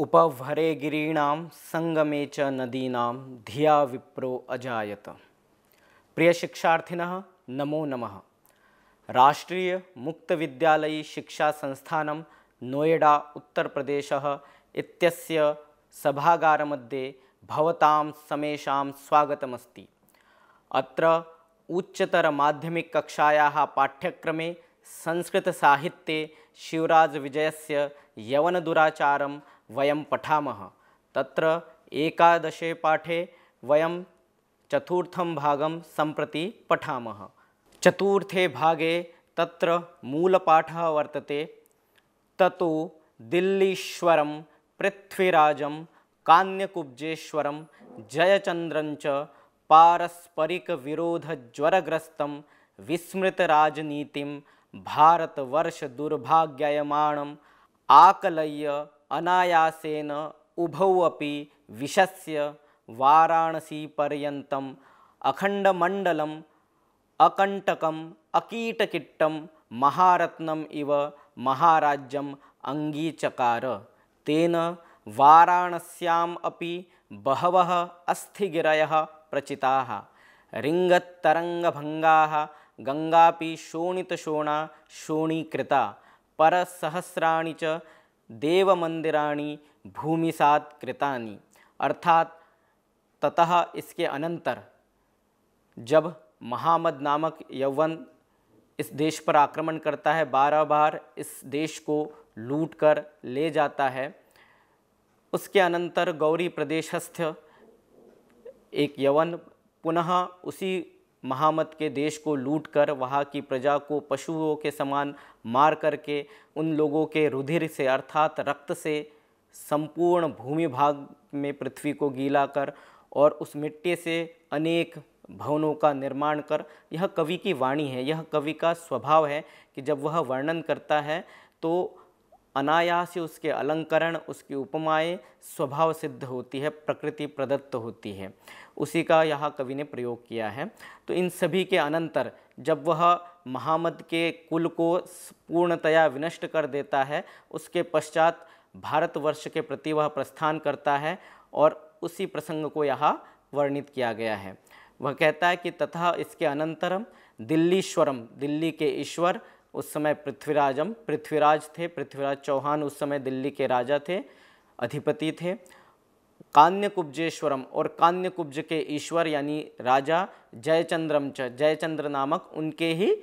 उपभरे गिरीणाम संगमे च नदीनाम धिया विप्रो अजायत प्रिय शिक्षार्थिन नमो नमः राष्ट्रीय मुक्त विद्यालयी शिक्षा संस्थान नोएडा उत्तर प्रदेश इत्यस्य सभागार मध्ये भवतां समेषां स्वागतमस्ति अत्र उच्चतर माध्यमिक कक्षायाः पाठ्यक्रमे संस्कृतसाहित्ये शिवराज विजयस्य यवनदुराचारं वयं पठामः तत्र एकादशे पाठे वयं चतुर्थं भागं सम्प्रति पठामः चतुर्थे भागे तत्र मूलपाठः वर्तते ततो दिल्लीश्वरं पृथ्वीराजं कान्यकुब्जेश्वरं जयचन्द्रञ्च पारस्परिकविरोधज्वरग्रस्तं विस्मृतराजनीतिं भारतवर्षदुर्भाग्ययमाणम् आकलय्य अनायासेन उभौ अपि विशस्य वाराणसीपर्यन्तम् अखण्डमण्डलम् अकण्टकम् अकीटकिट्टं महारत्नम् इव महाराज्यम् अङ्गीचकार तेन वाराणस्याम् अपि बहवः अस्थिगिरयः प्रचिताः रिङ्गतरङ्गभङ्गाः गङ्गापि शोणितशोणा शोणीकृता परसहस्राणि च देव भूमि भूमिसात कृतानी अर्थात ततः इसके अनंतर जब महामद नामक यवन इस देश पर आक्रमण करता है बारह बार इस देश को लूट कर ले जाता है उसके अनंतर गौरी प्रदेशस्थ एक यवन पुनः उसी महामत के देश को लूट कर वहाँ की प्रजा को पशुओं के समान मार करके उन लोगों के रुधिर से अर्थात रक्त से संपूर्ण भूमि भाग में पृथ्वी को गीला कर और उस मिट्टी से अनेक भवनों का निर्माण कर यह कवि की वाणी है यह कवि का स्वभाव है कि जब वह वर्णन करता है तो अनायास ही उसके अलंकरण उसकी उपमाएं स्वभाव सिद्ध होती है प्रकृति प्रदत्त होती है उसी का यह कवि ने प्रयोग किया है तो इन सभी के अनंतर जब वह महामद के कुल को पूर्णतया विनष्ट कर देता है उसके पश्चात भारतवर्ष के प्रति वह प्रस्थान करता है और उसी प्रसंग को यह वर्णित किया गया है वह कहता है कि तथा इसके अनंतरम दिल्लीश्वरम दिल्ली के ईश्वर उस समय पृथ्वीराजम पृथ्वीराज थे पृथ्वीराज चौहान उस समय दिल्ली के राजा थे अधिपति थे कान्यकुब्जेश्वरम और कान्यकुब्ज के ईश्वर यानी राजा जयचंद्रम च जयचंद्र नामक उनके ही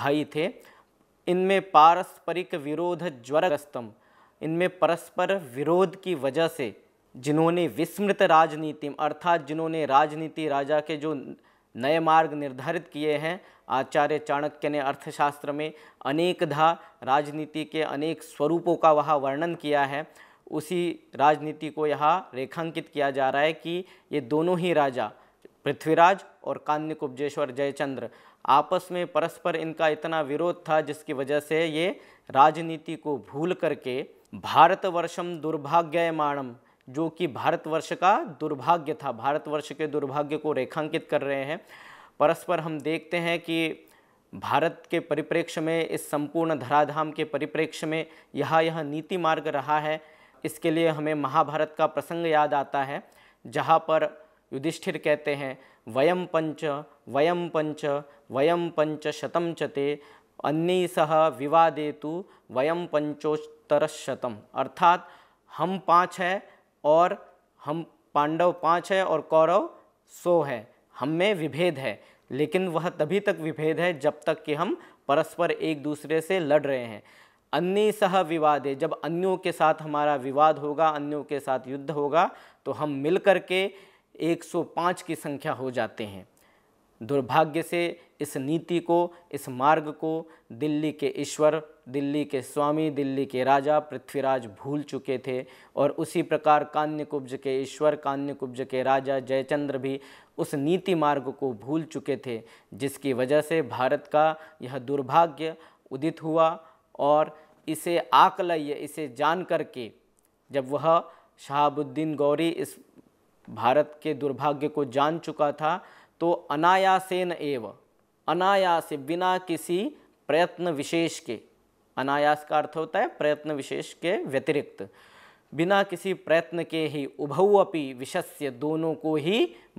भाई थे इनमें पारस्परिक विरोध ज्वरग्रस्तम इनमें परस्पर विरोध की वजह से जिन्होंने विस्मृत राजनीति अर्थात जिन्होंने राजनीति राजा के जो नए मार्ग निर्धारित किए हैं आचार्य चाणक्य ने अर्थशास्त्र में अनेकधा राजनीति के अनेक स्वरूपों का वहाँ वर्णन किया है उसी राजनीति को यहाँ रेखांकित किया जा रहा है कि ये दोनों ही राजा पृथ्वीराज और कान्य कुब्जेश्वर जयचंद्र आपस में परस्पर इनका इतना विरोध था जिसकी वजह से ये राजनीति को भूल करके भारतवर्षम दुर्भाग्यमाणम जो कि भारतवर्ष का दुर्भाग्य था भारतवर्ष के दुर्भाग्य को रेखांकित कर रहे हैं परस्पर हम देखते हैं कि भारत के परिप्रेक्ष्य में इस संपूर्ण धराधाम के परिप्रेक्ष्य में यह यह नीति मार्ग रहा है इसके लिए हमें महाभारत का प्रसंग याद आता है जहाँ पर युधिष्ठिर कहते हैं वयम पंच वयम पंच वयम पंच शतम चते अन्य सह विवादेतु वयम पंचोत्तर शतम अर्थात हम पाँच है और हम पांडव पाँच है और कौरव सौ है हम में विभेद है लेकिन वह तभी तक विभेद है जब तक कि हम परस्पर एक दूसरे से लड़ रहे हैं अन्य सह विवाद है जब अन्यों के साथ हमारा विवाद होगा अन्यों के साथ युद्ध होगा तो हम मिल कर के 105 की संख्या हो जाते हैं दुर्भाग्य से इस नीति को इस मार्ग को दिल्ली के ईश्वर दिल्ली के स्वामी दिल्ली के राजा पृथ्वीराज भूल चुके थे और उसी प्रकार कान्यकुब्ज के ईश्वर कान्यकुब्ज के राजा जयचंद्र भी उस नीति मार्ग को भूल चुके थे जिसकी वजह से भारत का यह दुर्भाग्य उदित हुआ और इसे आकलय इसे जान करके जब वह शहाबुद्दीन गौरी इस भारत के दुर्भाग्य को जान चुका था तो अनायासेन एव अनायास बिना किसी प्रयत्न विशेष के अनायास का अर्थ होता है प्रयत्न विशेष के व्यतिरिक्त बिना किसी प्रयत्न के ही उभऊ अपि विशस्य दोनों को ही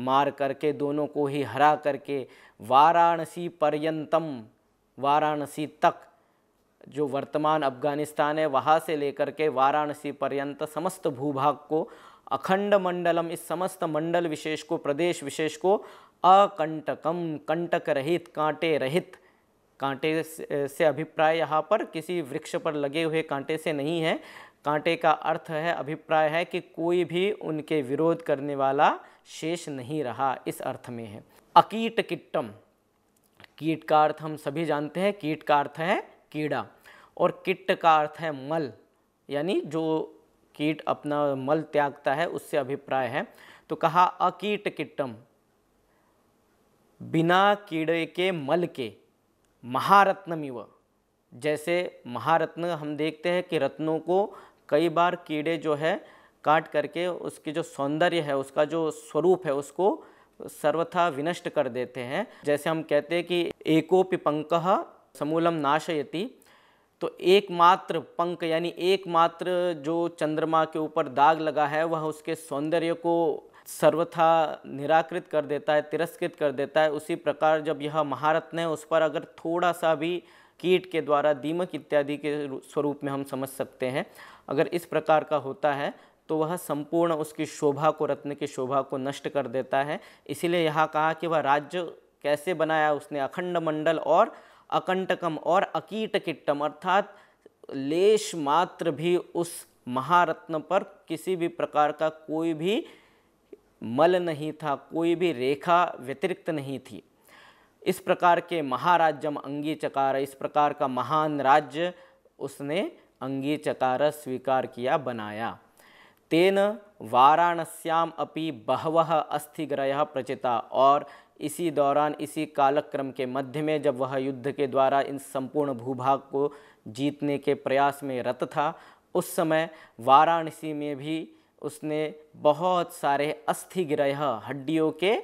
मार करके दोनों को ही हरा करके वाराणसी पर्यंतम वाराणसी तक जो वर्तमान अफगानिस्तान है वहाँ से लेकर के वाराणसी पर्यंत समस्त भूभाग को अखंड मंडलम इस समस्त मंडल विशेष को प्रदेश विशेष को अकंटकम कंटक रहित कांटे रहित कांटे से अभिप्राय यहाँ पर किसी वृक्ष पर लगे हुए कांटे से नहीं है कांटे का अर्थ है अभिप्राय है कि कोई भी उनके विरोध करने वाला शेष नहीं रहा इस अर्थ में है अकीट किट्टम कीट का अर्थ हम सभी जानते हैं कीट का अर्थ है कीड़ा और किट का अर्थ है मल यानी जो कीट अपना मल त्यागता है उससे अभिप्राय है तो कहा अकीट किट्टम बिना कीड़े के मल के महारत्नमिव जैसे महारत्न हम देखते हैं कि रत्नों को कई बार कीड़े जो है काट करके उसके जो सौंदर्य है उसका जो स्वरूप है उसको सर्वथा विनष्ट कर देते हैं जैसे हम कहते हैं कि एकोपि पंक समूलम नाशयति तो एकमात्र पंख यानी एकमात्र जो चंद्रमा के ऊपर दाग लगा है वह उसके सौंदर्य को सर्वथा निराकृत कर देता है तिरस्कृत कर देता है उसी प्रकार जब यह महारत्न है उस पर अगर थोड़ा सा भी कीट के द्वारा दीमक इत्यादि के स्वरूप में हम समझ सकते हैं अगर इस प्रकार का होता है तो वह संपूर्ण उसकी शोभा को रत्न की शोभा को नष्ट कर देता है इसीलिए यहाँ कहा कि वह राज्य कैसे बनाया उसने अखंड मंडल और अकंटकम और अकीट किट्टम अर्थात लेश मात्र भी उस महारत्न पर किसी भी प्रकार का कोई भी मल नहीं था कोई भी रेखा व्यतिरिक्त नहीं थी इस प्रकार के महाराज्यम अंगी चकार इस प्रकार का महान राज्य उसने अंगी चकार स्वीकार किया बनाया तेन वाराणस्याम अपि बहव अस्थिग्रह प्रचिता और इसी दौरान इसी कालक्रम के मध्य में जब वह युद्ध के द्वारा इन संपूर्ण भूभाग को जीतने के प्रयास में रत था उस समय वाराणसी में भी उसने बहुत सारे अस्थि ग्रह हड्डियों के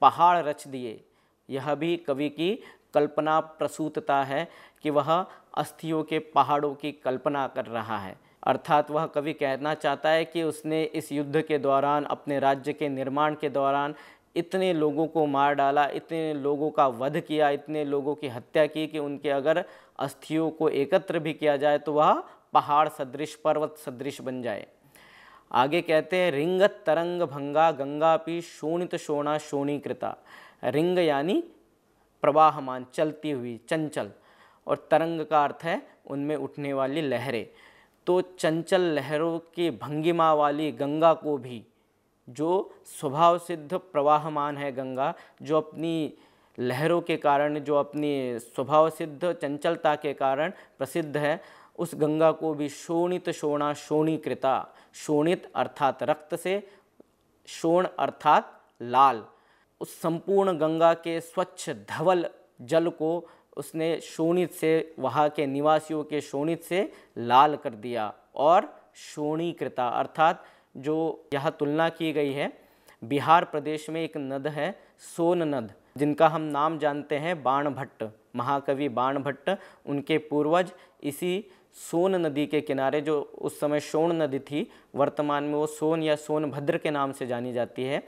पहाड़ रच दिए यह भी कवि की कल्पना प्रसूतता है कि वह अस्थियों के पहाड़ों की कल्पना कर रहा है अर्थात वह कवि कहना चाहता है कि उसने इस युद्ध के दौरान अपने राज्य के निर्माण के दौरान इतने लोगों को मार डाला इतने लोगों का वध किया इतने लोगों की हत्या की कि उनके अगर अस्थियों को एकत्र भी किया जाए तो वह पहाड़ सदृश पर्वत सदृश बन जाए आगे कहते हैं रिंग तरंग भंगा गंगा पी शोणित शोणा शोणी कृता रिंग यानी प्रवाहमान चलती हुई चंचल और तरंग का अर्थ है उनमें उठने वाली लहरें तो चंचल लहरों की भंगिमा वाली गंगा को भी जो स्वभाव सिद्ध प्रवाहमान है गंगा जो अपनी लहरों के कारण जो अपनी स्वभाव सिद्ध चंचलता के कारण प्रसिद्ध है उस गंगा को भी शोणित शोणा शोणीकृता शोणित अर्थात रक्त से शोण अर्थात लाल उस संपूर्ण गंगा के स्वच्छ धवल जल को उसने शोणित से वहाँ के निवासियों के शोणित से लाल कर दिया और शोणीकृता अर्थात जो यह तुलना की गई है बिहार प्रदेश में एक नद है सोन नद जिनका हम नाम जानते हैं बाण भट्ट महाकवि बाण भट्ट उनके पूर्वज इसी सोन नदी के किनारे जो उस समय सोन नदी थी वर्तमान में वो सोन या सोनभद्र के नाम से जानी जाती है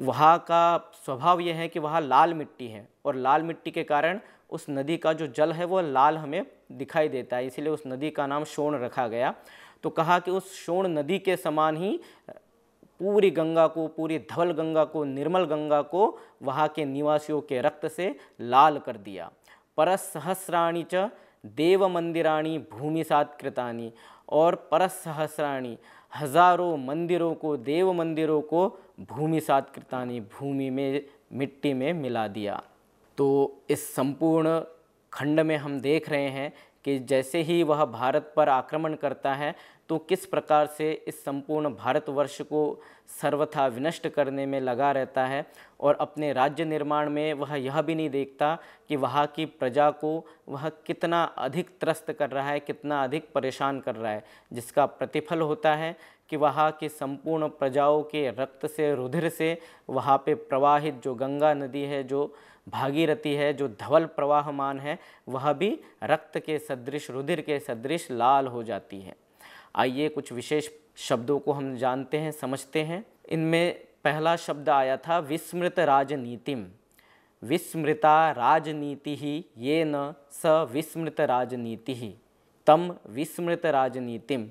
वहाँ का स्वभाव यह है कि वहाँ लाल मिट्टी है और लाल मिट्टी के कारण उस नदी का जो जल है वो लाल हमें दिखाई देता है इसीलिए उस नदी का नाम शोण रखा गया तो कहा कि उस सोन नदी के समान ही पूरी गंगा को पूरी धवल गंगा को निर्मल गंगा को वहाँ के निवासियों के रक्त से लाल कर दिया परस सहस्राणी च देव मंदिराणी भूमि सात्कृतानी और परसहस्राणी हजारों मंदिरों को देव मंदिरों को भूमि सात्कृतानी भूमि में मिट्टी में मिला दिया तो इस संपूर्ण खंड में हम देख रहे हैं कि जैसे ही वह भारत पर आक्रमण करता है तो किस प्रकार से इस संपूर्ण भारतवर्ष को सर्वथा विनष्ट करने में लगा रहता है और अपने राज्य निर्माण में वह यह भी नहीं देखता कि वहाँ की प्रजा को वह कितना अधिक त्रस्त कर रहा है कितना अधिक परेशान कर रहा है जिसका प्रतिफल होता है कि वहाँ के संपूर्ण प्रजाओं के रक्त से रुधिर से वहाँ पे प्रवाहित जो गंगा नदी है जो भागीरथी है जो धवल प्रवाहमान है वह भी रक्त के सदृश रुधिर के सदृश लाल हो जाती है आइए कुछ विशेष शब्दों को हम जानते हैं समझते हैं इनमें पहला शब्द आया था विस्मृत राजनीतिम विस्मृता राजनीति ही ये न स विस्मृत राजनीति ही तम विस्मृत राजनीतिम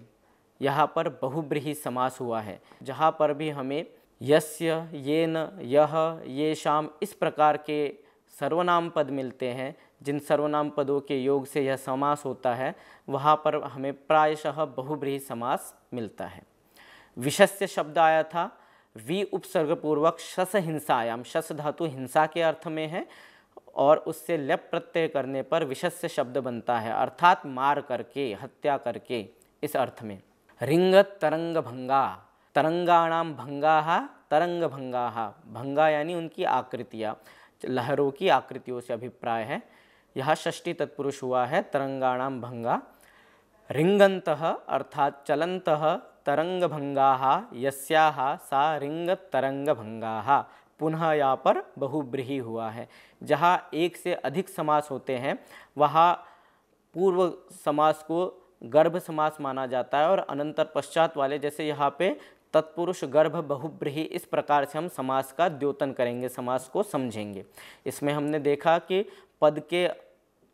यहाँ पर बहुब्रीही समास हुआ है जहाँ पर भी हमें यस्य ये न यह ये शाम इस प्रकार के सर्वनाम पद मिलते हैं जिन सर्वनाम पदों के योग से यह समास होता है वहाँ पर हमें प्रायशः बहुब्रीही समास मिलता है विशस्य शब्द आया था वी उपसर्गपूर्वक शस हिंसायाम शस धातु हिंसा के अर्थ में है और उससे लप प्रत्यय करने पर विशस्य शब्द बनता है अर्थात मार करके हत्या करके इस अर्थ में रिंग तरंग भंगा तरंगाणाम भंगा तरंग भंगा भंगा यानी उनकी आकृतियाँ लहरों की आकृतियों से अभिप्राय है यह षष्टी तत्पुरुष हुआ है तरंगाणाम भंगा रिंगंत अर्थात चलंत तरंग भंगा यस्या सा रिंग तरंग भंगा पुनः यहाँ पर बहुब्रीही हुआ है जहाँ एक से अधिक समास होते हैं वहाँ पूर्व समास को गर्भ समास माना जाता है और अनंतर पश्चात वाले जैसे यहाँ पे तत्पुरुष गर्भ बहुब्रीही इस प्रकार से हम समास का द्योतन करेंगे समास को समझेंगे इसमें हमने देखा कि पद के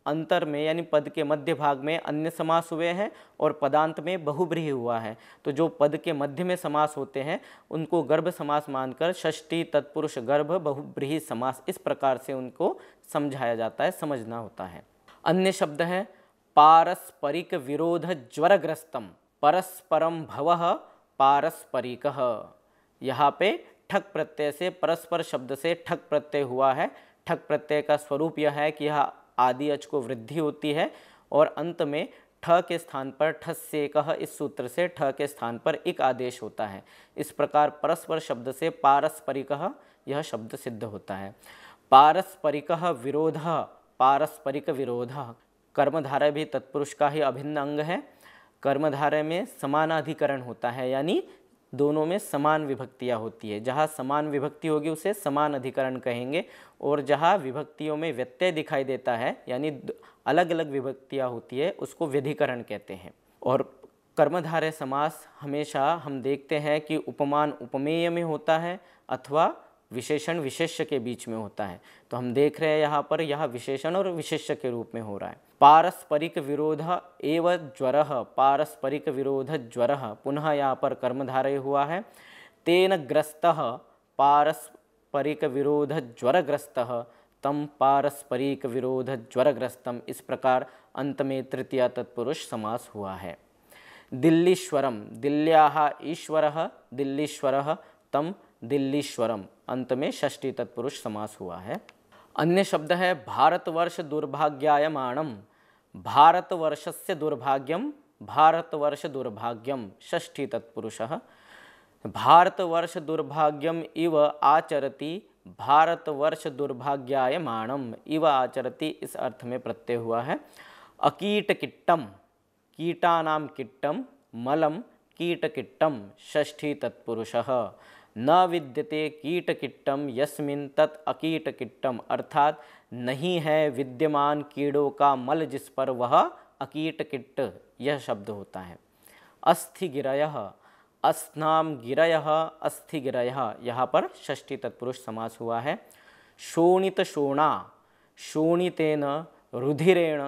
अंतर में यानी पद के मध्य भाग में अन्य समास हुए हैं और पदांत में बहुब्रीह हुआ है तो जो पद के मध्य में समास होते हैं उनको गर्भ समास मानकर षष्ठी तत्पुरुष गर्भ बहुब्रीही समास इस प्रकार से उनको समझाया जाता है समझना होता है अन्य शब्द है पारस्परिक विरोध ज्वरग्रस्तम परस्परम भव पारस्परिक यहाँ पे ठक प्रत्यय से परस्पर शब्द से ठक प्रत्यय हुआ है ठक प्रत्यय का स्वरूप यह है कि यह आदि अच को वृद्धि होती है और अंत में ठ के स्थान पर ठस से कह इस सूत्र से ठ के स्थान पर एक आदेश होता है इस प्रकार परस्पर शब्द से पारस्परिक यह शब्द सिद्ध होता है पारस्परिक विरोध पारस्परिक विरोध कर्मधारा भी तत्पुरुष का ही अभिन्न अंग है कर्मधारा में समानाधिकरण होता है यानी दोनों में समान विभक्तियाँ होती है जहाँ समान विभक्ति होगी उसे समान अधिकरण कहेंगे और जहाँ विभक्तियों में व्यत्यय दिखाई देता है यानी अलग अलग विभक्तियाँ होती है उसको व्यधिकरण कहते हैं और कर्मधारय समास हमेशा हम देखते हैं कि उपमान उपमेय में होता है अथवा विशेषण विशेष्य के बीच में होता है तो हम देख रहे हैं यहाँ पर यह विशेषण और विशेष्य के रूप में हो रहा है पारस्परिक विरोध एव ज्वर पारस्परिक विरोध ज्वर पुनः यहाँ पर कर्मधारय हुआ है तेन ग्रस्त पारस ज्वरग्रस्त तम पारस्परिक विरोध ज्वरग्रस्तम इस प्रकार अंत में तृतीय तत्पुरुष समास हुआ है दिल्लीश्वरम दिल्ल्या ईश्वर दिल्लीश्वर तम दिल्लीश्वरम अंत में षष्ठी तत्पुरुष समास हुआ है अन्य शब्द है भारतवर्ष दुर्भाग्यायमाणम से दुर्भाग्यम भारतवर्ष दुर्भाग्यम षष्ठी तत्पुरुषः भारतवर्ष दुर्भाग्यम इव आचरती भारतवर्ष दुर्भाग्यायमाणम इव आचरती इस अर्थ में प्रत्यय हुआ है अकीट किट्टम कीटानाम किट्टम मलम कीट किट्टम षष्ठी तत्पुरुष न विद्यते कीट किट्टम यस्मिन तत् अकीट किट्टम अर्थात नहीं है विद्यमान कीड़ों का मल जिस पर वह अकीट किट्ट यह शब्द होता है अस्थि गिरय अस्नाम गिरय अस्थि गिरय यहाँ पर षष्ठी तत्पुरुष समास हुआ है शोणित शोणा शोणितेन रुधिरेण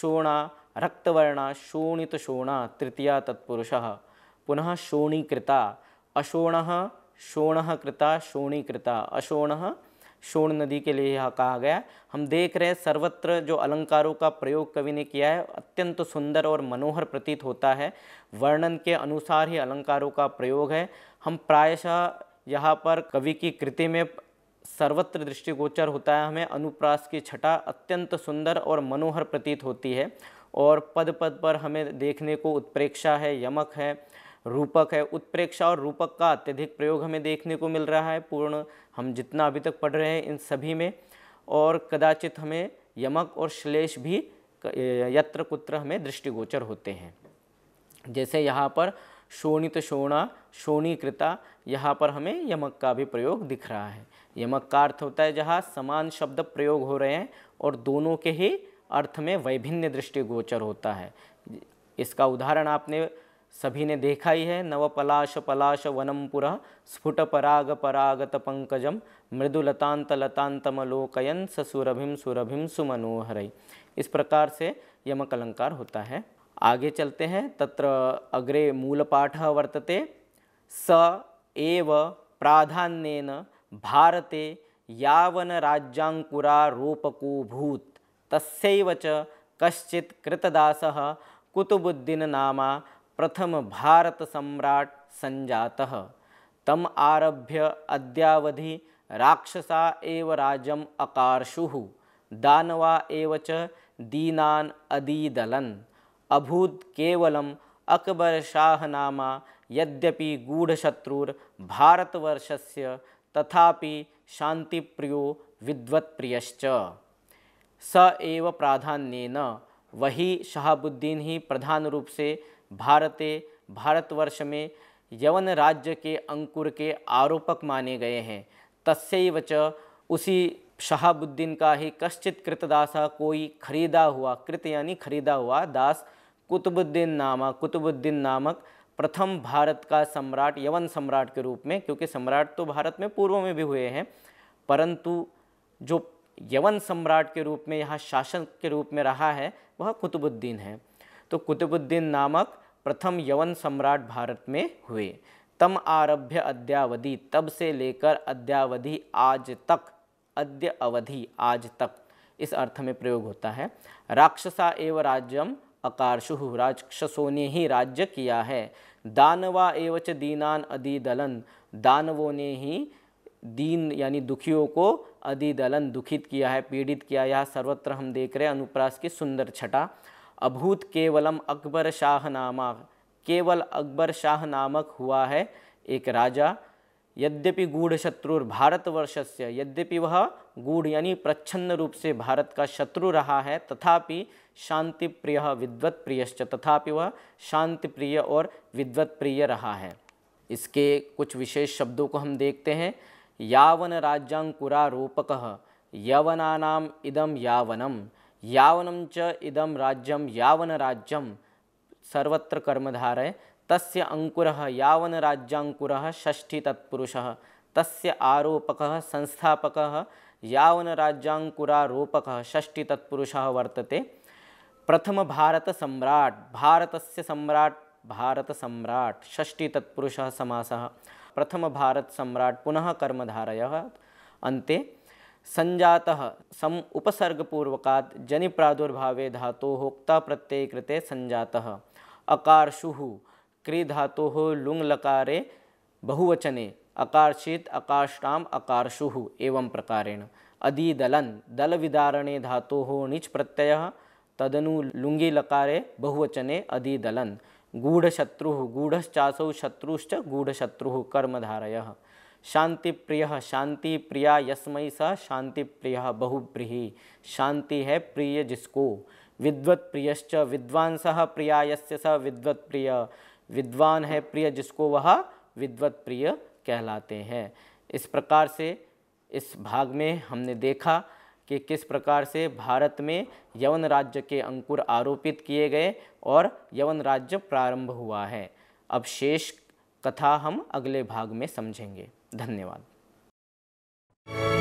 शोणा रक्तवर्णा शोणित शोणा तृतीया तत्पुरुष पुनः शोणीकृता अशोण शोण कृता शोणीकृता अशोण शोण नदी के लिए यह कहा गया हम देख रहे हैं सर्वत्र जो अलंकारों का प्रयोग कवि ने किया है अत्यंत सुंदर और मनोहर प्रतीत होता है वर्णन के अनुसार ही अलंकारों का प्रयोग है हम प्रायशः यहाँ पर कवि की कृति में सर्वत्र दृष्टिगोचर होता है हमें अनुप्रास की छटा अत्यंत सुंदर और मनोहर प्रतीत होती है और पद पद पर हमें देखने को उत्प्रेक्षा है यमक है रूपक है उत्प्रेक्षा और रूपक का अत्यधिक प्रयोग हमें देखने को मिल रहा है पूर्ण हम जितना अभी तक पढ़ रहे हैं इन सभी में और कदाचित हमें यमक और श्लेष भी यत्र कुत्र हमें दृष्टिगोचर होते हैं जैसे यहाँ पर शोणित शोणा शोणीकृता यहाँ पर हमें यमक का भी प्रयोग दिख रहा है यमक का अर्थ होता है जहाँ समान शब्द प्रयोग हो रहे हैं और दोनों के ही अर्थ में वैभिन्न दृष्टिगोचर होता है इसका उदाहरण आपने सभी ने देखा ही है नव पलाश पलाश वनम पुरा स्फुट पराग परागत पंकजम मृदुलतांत लोकयन स सुरभिम सुमनोहरई इस प्रकार से यमक अलंकार होता है आगे चलते हैं तत्र अग्रे मूलपाठः वर्तते स एव प्राधान्येन भारते यावनराज्याङ्कुरारोपकोऽभूत् तस्यैव च कश्चित् कृतदास कुतुबुद्दीन नामा प्रथम भारत सम्राट संजातः तम आरभ्य अद्यावधि राक्षसा एव राजम अकारशुः दानवा एव च दीनान अदीदलन अभूत केवलम अकबर शाह नामा यद्यपि गूढ़शत्रुर भारतवर्षस्य तथापि शांतिप्रियो विद्वत्प्रियश्च स एव प्राधान्यन वही शहाबुद्दीन ही प्रधान रूप से भारते भारतवर्ष में यवन राज्य के अंकुर के आरोपक माने गए हैं तस्व च उसी शहाबुद्दीन का ही कश्चित कृतदासा कोई खरीदा हुआ कृत यानी खरीदा हुआ दास कुतुबुद्दीन नामा कुतुबुद्दीन नामक प्रथम भारत का सम्राट यवन सम्राट के रूप में क्योंकि सम्राट तो भारत में पूर्व में भी हुए हैं परंतु जो यवन सम्राट के रूप में यहाँ शासन के रूप में रहा है वह कुतुबुद्दीन है तो कुतुबुद्दीन नामक प्रथम यवन सम्राट भारत में हुए तम आरभ्य अद्यावधि तब से लेकर अद्यावधि आज तक अद्य अवधि आज तक इस अर्थ में प्रयोग होता है राक्षसा एव राज्यम अकारशु राक्षसों ने ही राज्य किया है दानवा एव च दीनान अधिदलन दानवों ने ही दीन यानी दुखियों को अधिदलन दुखित किया है पीड़ित किया यह सर्वत्र हम देख रहे हैं अनुप्रास की सुंदर छटा अभूत केवलम अकबर शाह नामा केवल अकबर शाह नामक हुआ है एक राजा यद्यपि गूढ़ शत्रु भारतवर्ष से यद्यपि वह गूढ़ यानी प्रच्छन्न रूप से भारत का शत्रु रहा है तथापि शांति प्रिय विद्वत प्रियश्च तथापि वह शांति प्रिय और विद्वत प्रिय रहा है इसके कुछ विशेष शब्दों को हम देखते हैं यावन राज्यांकुरारोपक यवनानाम इदम यावनम यावन च इदम राज्यम यावन राज्यम सर्वत्र कर्मधारय तस्य अंकुर यावन राज्यांकुरः षष्ठी तत्पुरुष तस्य आरोपक संस्थापक यावन राज्यांकुरारोपकः षष्ठी तत्पुरुष वर्तते प्रथम भारत सम्राट भारतस्य सम्राट भारत सम्राट षष्ठी तत्पुरुष सामस प्रथम भारत सम्राट पुनः कर्मधारय अन्ते संजातः सम उपसर्गपूर्वका जनि प्रादुर्भावे धा होता प्रत्यय कृते संजातः अकारशुः क्री धा लुङ् लकारे बहुवचने अकार्षित अकाष्टाम अकारशुः एवं प्रकारेण अदीदलन विदारणे धा णिच् प्रत्यय तदनु लुंगी लकारे बहुवचने अदीदलन गूढ़शत्रु गूढ़श्चासौ शत्रुश्च कर्मधारय शांति प्रिय शांति प्रिया यस्मय स शांति प्रिय बहुप्रिय शांति है प्रिय जिसको विद्वत् प्रियश्च विद्वान सह प्रिया यस्य स विद्वत् प्रिय विद्वान है प्रिय जिसको वह विद्वत् प्रिय कहलाते हैं इस प्रकार से इस भाग में हमने देखा कि किस प्रकार से भारत में यवन राज्य के अंकुर आरोपित किए गए और यवन राज्य प्रारंभ हुआ है अब शेष कथा हम अगले भाग में समझेंगे धन्यवाद